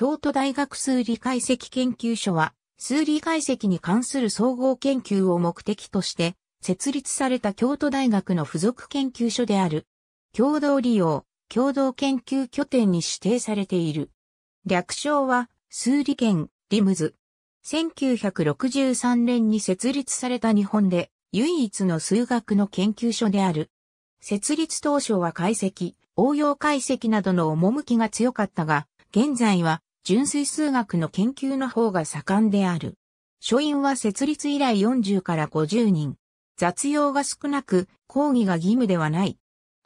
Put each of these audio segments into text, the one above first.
京都大学数理解析研究所は、数理解析に関する総合研究を目的として、設立された京都大学の付属研究所である。共同利用、共同研究拠点に指定されている。略称は、数理研、リムズ。1963年に設立された日本で、唯一の数学の研究所である。設立当初は解析、応用解析などの趣が強かったが、現在は純粋数学の研究の方が盛んである。書院は設立以来40から50人。雑用が少なく、講義が義務ではない。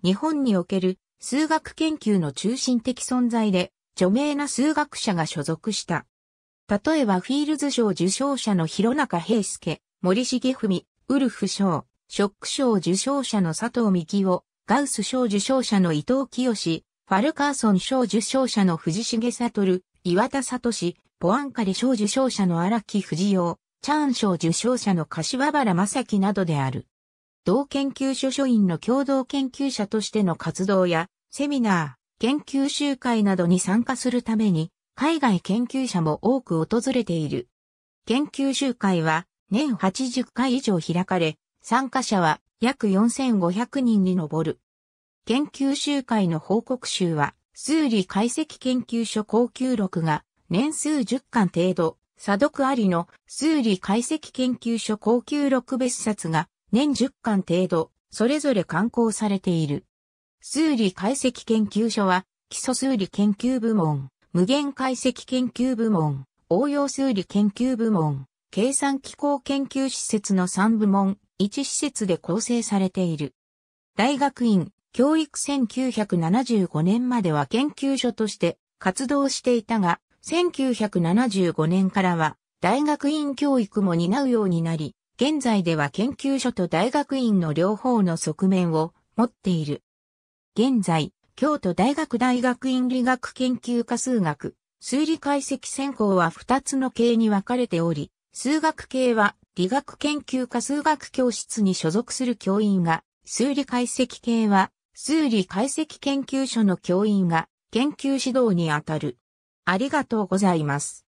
日本における数学研究の中心的存在で、著名な数学者が所属した。例えばフィールズ賞受賞者の広中平介、森重文、ウルフ賞、ショック賞受賞者の佐藤美希夫、ガウス賞受賞者の伊藤清、ファルカーソン賞受賞者の藤重悟、岩田聡、ポアンカレ賞受賞者の荒木藤洋、チャーン賞受賞者の柏原正樹などである。同研究所所員の共同研究者としての活動や、セミナー、研究集会などに参加するために、海外研究者も多く訪れている。研究集会は年80回以上開かれ、参加者は約4500人に上る。研究集会の報告集は数理解析研究所高級録が年数10巻程度、査読ありの数理解析研究所高級録別冊が年10巻程度、それぞれ刊行されている。数理解析研究所は、基礎数理研究部門、無限解析研究部門、応用数理研究部門、計算機構研究施設の3部門、1施設で構成されている。大学院、教育1975年までは研究所として活動していたが、1975年からは大学院教育も担うようになり、現在では研究所と大学院の両方の側面を持っている。現在、京都大学大学院理学研究科数学、数理解析専攻は2つの系に分かれており、数学系は理学研究科数学教室に所属する教員が、数理解析系は数理解析研究所の教員が研究指導にあたる。ありがとうございます。